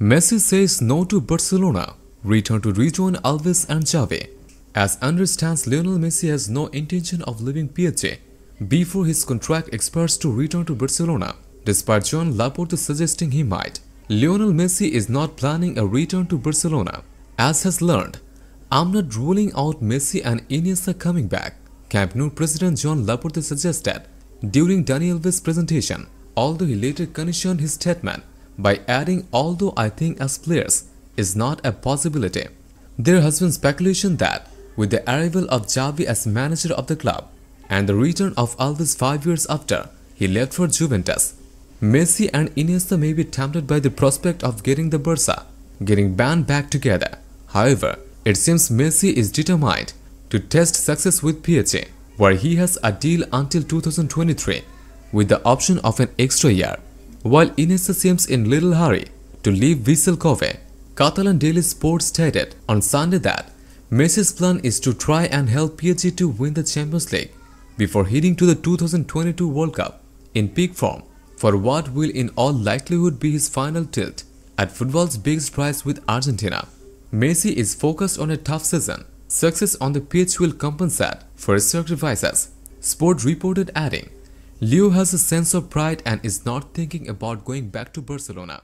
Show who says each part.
Speaker 1: Messi says no to Barcelona, return to rejoin Alves and Xavi. As understands, Lionel Messi has no intention of leaving PSG before his contract expires to return to Barcelona, despite John Laporte suggesting he might. Lionel Messi is not planning a return to Barcelona, as has learned. I'm not ruling out Messi and Iniesta coming back, Camp Nou president John Laporte suggested during Daniel Alves' presentation, although he later conditioned his statement by adding although I think as players is not a possibility. There has been speculation that with the arrival of Xavi as manager of the club and the return of Alves 5 years after he left for Juventus, Messi and Iniesta may be tempted by the prospect of getting the Bursa, getting band back together. However, it seems Messi is determined to test success with PSG, where he has a deal until 2023 with the option of an extra year. While Iniesta seems in little hurry to leave Vissel Kobe, Catalan Daily Sport stated on Sunday that Messi's plan is to try and help PSG to win the Champions League before heading to the 2022 World Cup in peak form for what will in all likelihood be his final tilt at football's biggest prize with Argentina. Messi is focused on a tough season. Success on the pitch will compensate for his sacrifices, Sport reported adding. Liu has a sense of pride and is not thinking about going back to Barcelona.